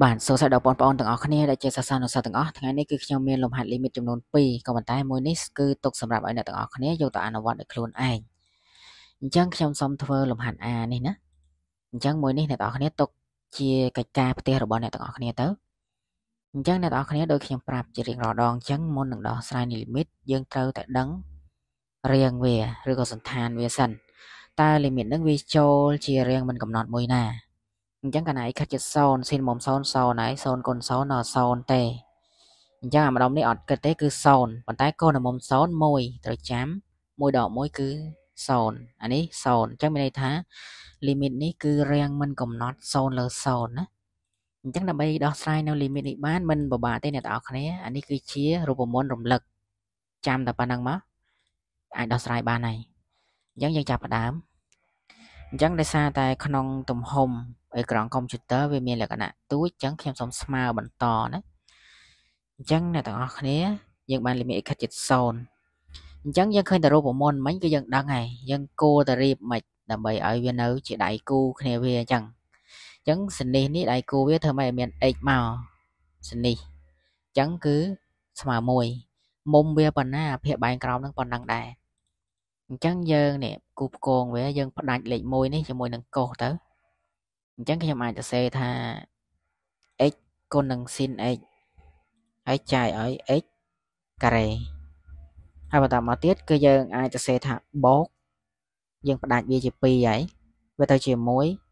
បាទសួស្តីដល់បងប្អូនទាំងអស់គ្នាដែលជាសាសនុសិស្សទាំងអស់ថ្ងៃនេះគឺខ្ញុំមានលំហាត់ limit ចំនួន2ក៏ប៉ុន្តែមួយនេះគឺទុកសម្រាប់ឲ្យអ្នកទាំងអស់គ្នាយកទៅអនុវត្តដោយខ្លួនឯងអញ្ចឹងខ្ញុំសូមធ្វើលំហាត់ A នេះណាអញ្ចឹងមួយនេះអ្នកទាំងអស់គ្នាទុកជាកិច្ចការផ្ទះរបស់អ្នកទាំងអស់គ្នាទៅអញ្ចឹងអ្នកទាំងអស់គ្នាដូចខ្ញុំប្រាប់ជារៀងរាល់ដងអញ្ចឹងមុននឹងដោះស្រាយនៃ limit យើងត្រូវតែដឹងរៀងវាឬក៏សន្តានវាសិនតើ limit នឹងវាចូលជារៀងមិនកំណត់មួយណាអញ្ចឹងកណ្ដាលខិតជា0ស៊ីនមុំ0 0ហើយ0គុណ0ដល់0ទេអញ្ចឹងអាម្ដុំនេះអត់គិតទេគឺ0ប៉ុន្តែកូនមុំ0 1ត្រូវចាំ1ដល់1គឺ0អានេះ0អញ្ចឹងមានន័យថា limit នេះគឺរាងមិនកំណត់0លើ0ណាអញ្ចឹងដើម្បីដោះស្រាយនៅ limit នេះបានមិនពិបាកទេអ្នកទាំងអស់គ្នាអានេះគឺជារូបមន្តរំលឹកចាំតែប៉ុណ្្នឹងមកអាចដោះស្រាយបានហើយអញ្ចឹងយើងចាប់ផ្ដើមអញ្ចឹងដោយសារតែក្នុង ទំហំអេក្រង់កុំព្យូទ័រវាមានលក្ខណៈទូចអញ្ចឹងខ្ញុំសូមស្មើបន្តណាអញ្ចឹងអ្នកទាំងអស់គ្នា យើងបានលីមីត x ខិតជិត0អញ្ចឹងយើងឃើញតែរូបមន្តមិញគឺយើងដឹងហើយយើងគោលតែរៀបមិនដើម្បីឲ្យវានៅ ជាដៃគូគ្នាវាអញ្ចឹងអញ្ចឹងសនេះនេះដៃគូវាធ្វើម៉េចឲ្យមាន x មកសនេះអញ្ចឹងគឺស្មើ1មុំវាប៉ុណ្ណាភាពបែងក្រោមនឹងប៉ុណ្ណឹងដែរអញ្ចឹងយើងនេះគូផ្គងវាយើង ផ្ដាច់លេខ1នេះជាមួយនឹងកុសទៅអញ្ចឹងខ្ញុំអាចសរសេរថា x គុណនឹង sin x ហើយចាយឲ្យ x ការ៉េហើយបន្តមកទៀតគឺយើងអាចសរសេរថាបូកយើងផ្ដាច់វាជា2ហើយវាទៅជា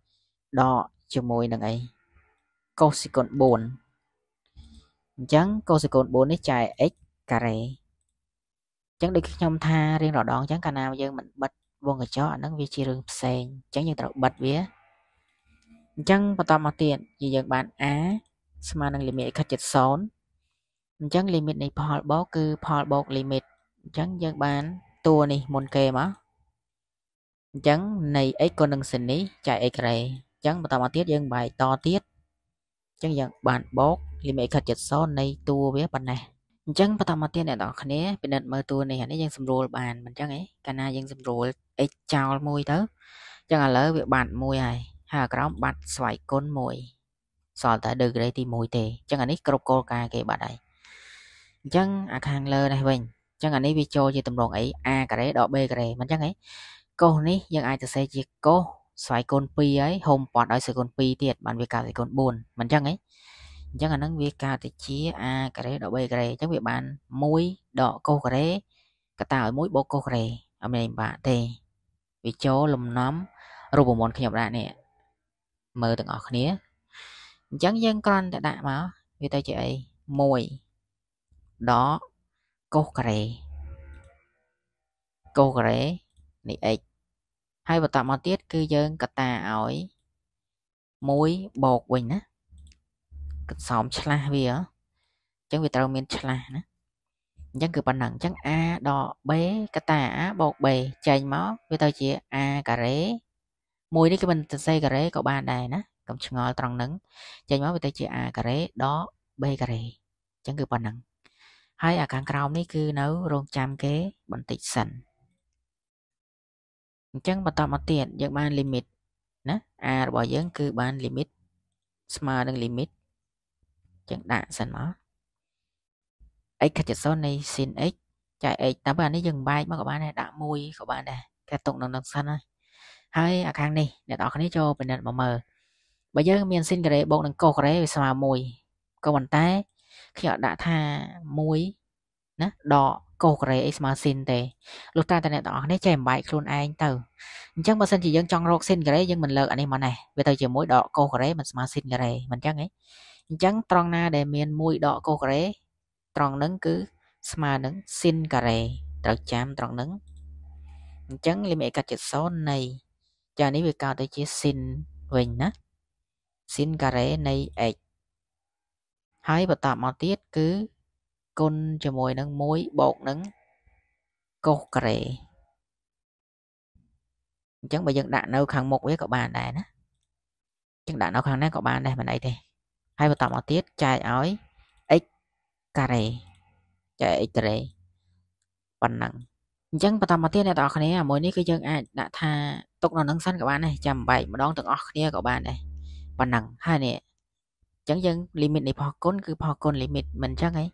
1ដកជាមួយនឹងអីកុសសេគុន4អញ្ចឹងកុសសេគុន4នេះចាយ x ការ៉េចឹងដូចខ្ញុំថារៀងរដងចឹងកាលណាយើងមិនបិទវងកញ្ចក់អាហ្នឹងវាជារឿងផ្សេងចឹងយើងត្រូវបិទវាអញ្ចឹងបន្តមកទៀតគឺយើងបាន a ស្មើនឹង limit x ជិត0អញ្ចឹង limit នៃផលបូកគឺផលបូក limit អញ្ចឹងយើងបានតួនេះមុនគេមកអញ្ចឹងនៃ x ក៏នឹងសិននេះចែក x ក្រេអញ្ចឹងបន្តមកទៀតយើងបែកតទៀតអញ្ចឹងយើងបានបូក limit x ជិត0នៃតួវាប៉ុណ្ណេះអញ្ចឹងបន្តមកទៀតអ្នកនរគ្នាពិនិត្យមើលតួនេះអានេះយើងសម្រួលបានមិនអញ្ចឹងឯងកាលណាយើងសម្រួល x ចោលមួយទៅអញ្ចឹងឥឡូវវាបាត់មួយហើយហើយក្រោមបាត់ស្វ័យគុណមួយសល់តែ degree ទី1ទេអញ្ចឹងអានេះគ្រប់គោលការណ៍គេបាត់ហើយអញ្ចឹងអាខាងលើនេះវិញអញ្ចឹងអានេះវាចូលជាតម្រងអី a ការ៉េដល់ b ការ៉េមិនអញ្ចឹងឯងកោសនេះយើងអាចសរសេរជាកោសស្វ័យគុណ2ហើយហុំពាត់ឲ្យសេគុណ2ទៀតបានវា90សេគុណ4មិនអញ្ចឹងឯងអញ្ចឹងអាហ្នឹងវាកើតទៅជាអាការ៉េដល់3ការ៉េអញ្ចឹងវាបាន1ដកកុសការ៉េកតាឲ្យ1បូកកុសការ៉េអត់មានបាក់ទេវាចូលលំនាំរូបមន្តខ្ញុំដាក់នេះមើលទាំងអស់គ្នាអញ្ចឹងយើងគ្រាន់តែដាក់មកវាទៅជាអី1ដកកុសការ៉េកុសការ៉េនេះ x ហើយបន្តមកទៀតគឺយើងកតាឲ្យ1បូកវិញណាកន្សោមឆ្លាស់វាអញ្ចឹងវាត្រូវមាន ឆ្លាស់ណាអញ្ចឹង គឺប៉ុណ្ណឹងអញ្ចឹង a ដក b កតា a បូក b ចេញមកវាទៅជា a ការ៉េមួយនេះគឺមិនសរសេរការ៉េក៏បានដែរណាកុំឆ្ងល់ត្រង់ហ្នឹងចេញមកវាទៅជា a ការ៉េដក b ការ៉េអញ្ចឹងគឺប៉ុណ្ណឹង ហើយ អាខាងក្រោមនេះគឺនៅ រងចាំគេបន្តិចសិនអញ្ចឹងបន្តមកទៀតយើងបាន limit ណា a របស់យើងគឺបាន limit ស្មើនឹង limit ចឹងដាក់សិនមក x ខិតជា0នៃ sin x ចែក x តាមពិតអានេះយើងបែកមកក៏បានដែរដាក់1ក៏បានដែរតែຕົកនៅនឹងសិនណាហើយអាខាងនេះអ្នកនរគ្នាចូលពិនិត្យមកមើលបើយើងមាន sin ការ៉េបូកនឹង cos ការ៉េវាស្មើ1ក៏ប៉ុន្តែខ្ញុំដាក់ថា1ណាដក cos ការ៉េអីស្មើ sin ទេលុះតាតែអ្នកនរគ្នាចេះបំបែកខ្លួនឯងទៅអញ្ចឹងបើសិនជាយើងចង់រក sin ការ៉េយើងមិនលើកអានេះមកណេះវាទៅជាមួយដក cos ការ៉េមិនស្មើ sin ការ៉េមិនអញ្ចឹងហ៎អញ្ចឹងត្រង់ណាដែលមានមួយដកកូការ៉េត្រង់ហ្នឹង គឺស្មើនឹងស៊ីនការ៉េត្រូវចាំត្រង់ហ្នឹងអញ្ចឹងលិមិតកាត់ជា0នៃចានេះវាកើតទៅជាស៊ីនវិញណាស៊ីនការ៉េនៃ x ហើយបន្តមកទៀតគឺ គុណជាមួយនឹង1បូកនឹងកូសការ៉េអញ្ចឹងបើយើងដាក់នៅ ខាងមុខវាក៏បានដែរណាយើងដាក់នៅខាងណាក៏បានដែរមិនអីទេហើយបន្តមកទៀតចែកឲ្យ x ការ៉េចែក x ការ៉េប៉ុណ្ណឹងអញ្ចឹងបន្តមកទៀតអ្នកទាំងអស់គ្នាមួយនេះគឺយើងអាចដាក់ថាទុកនៅនឹងសិនក៏បានដែរចាំបែកម្ដងទាំងអស់គ្នាក៏បានដែរប៉ុណ្ណឹងហើយនេះអញ្ចឹងយើង limit នៃផលគុណគឺផលគុណ limit មិនអញ្ចឹងហី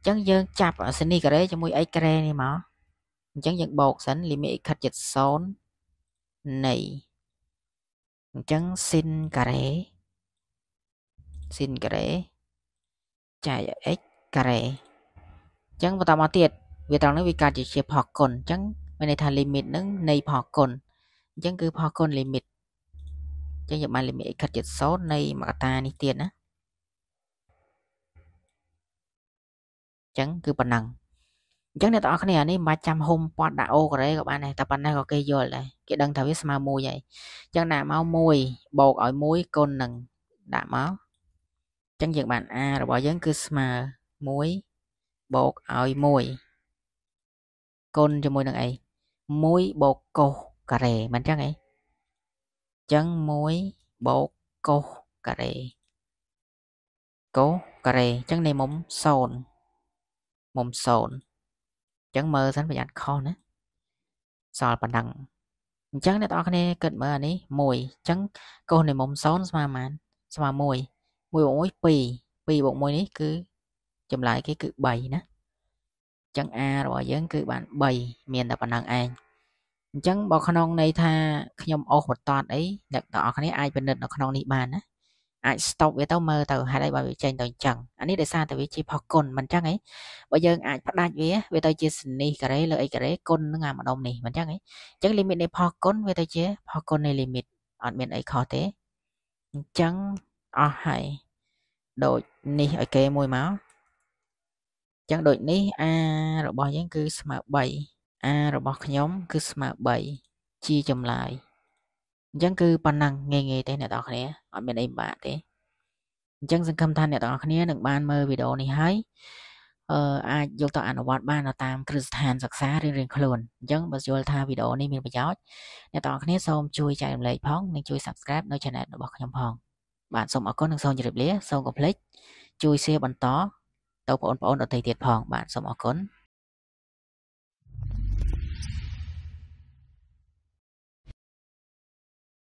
អញ្ចឹងយើងចាប់សិនីការ៉េជាមួយ x ការ៉េនេះមកអញ្ចឹងយើងបូកសិន limit x ខិតជិត0នៃអញ្ចឹង sin ការ៉េ sin ការ៉េចែក x ការ៉េអញ្ចឹងបន្តមកទៀតវាត្រង់នេះវាកើតជាជាផលគុណអញ្ចឹងមានន័យថា limit នឹងនៃផលគុណអញ្ចឹងគឺផលគុណ limit អញ្ចឹងយើងបាន limit x ខិតជិត0នៃមកតានេះទៀតណាអញ្ចឹងគឺប៉ុណ្ណឹងអញ្ចឹងអ្នកទាំងអស់គ្នានេះមិនបាច់ចាំហុំពាត់ដាក់អូការ៉េក៏បានដែរតែប៉ុណ្ណេះក៏គេយល់ដែរគេដឹងថាវាស្មើ1ហើយអញ្ចឹងដាក់មក1បូកឲ្យ1គុណនឹងដាក់មកចឹងយើងបាន a របស់យើងគឺស្មើ1បូកឲ្យ1គុណជាមួយនឹងអី1បូកកុសការ៉េមិនចឹងអីចឹង1បូកកុសការ៉េកុសការ៉េចឹងនៃមុំ0មុំ0ចឹងមើលសិនប្រយ័ត្នខុសណា សល់ប៉ុណ្ណឹងអញ្ចឹងអ្នកនរគ្នាគិតមើលអានេះ1អញ្ចឹងកុសនៃមុំ0ស្មើប៉ុន្មានស្មើ1 1បូក1 2 2បូក1នេះគឺចម្លើយគេគឺ3ណាចឹង a របស់យើង គឺបាន3មានតែប៉ុណ្្នឹងឯងអញ្ចឹងបើក្នុងន័យថាខ្ញុំអស់បន្តអីអ្នកទាំងអស់គ្នាអាចពិនិត្យនៅក្នុងនេះបានណាអាច stop វាទៅមើលទៅហេតុអីបានវាចេញទៅអញ្ចឹងអានេះដោយសារតែវាជាផគុណមិនអញ្ចឹងឯងបើយើងអាចផ្ដាច់វាវាទៅជាសនីការ៉េលើអីការ៉េគុណនឹងអាម្ដុំនេះមិនអញ្ចឹងឯងអញ្ចឹង limit នៃផគុណវាទៅជាផគុណនៃ limit អត់មានអីខុសទេអញ្ចឹងអស់ហើយដូចនេះឲ្យគេមួយមកចឹងដូចនេះ a របស់យើងគឺស្មើ3 a របស់ខ្ញុំ គឺស្មើ3ជាចម្លើយអញ្ចឹងគឺប៉ុណ្ណឹងងាយងាយទេអ្នកនរគ្នាអត់មានអីបាក់ទេអញ្ចឹងសង្ឃឹមថាអ្នកនរគ្នានឹងបានមើលវីដេអូនេះហើយអឺអាចយកទៅអនុវត្តបាននៅតាមគ្រឹះស្ថានសិក្សារៀងៗខ្លួនអញ្ចឹងបើយល់ថាវីដេអូនេះមានប្រយោជន៍អ្នកនរគ្នាសូមជួយចែករំលែកផងនិងជួយ Subscribe នៅ Channel របស់ខ្ញុំផងបាទសូមអរគុណនិងសូមជម្រាបលាសូមកុំភ្លេចជួយ share បន្តទៅបងប្អូនដទៃទៀតផងបាទសូមអរគុណ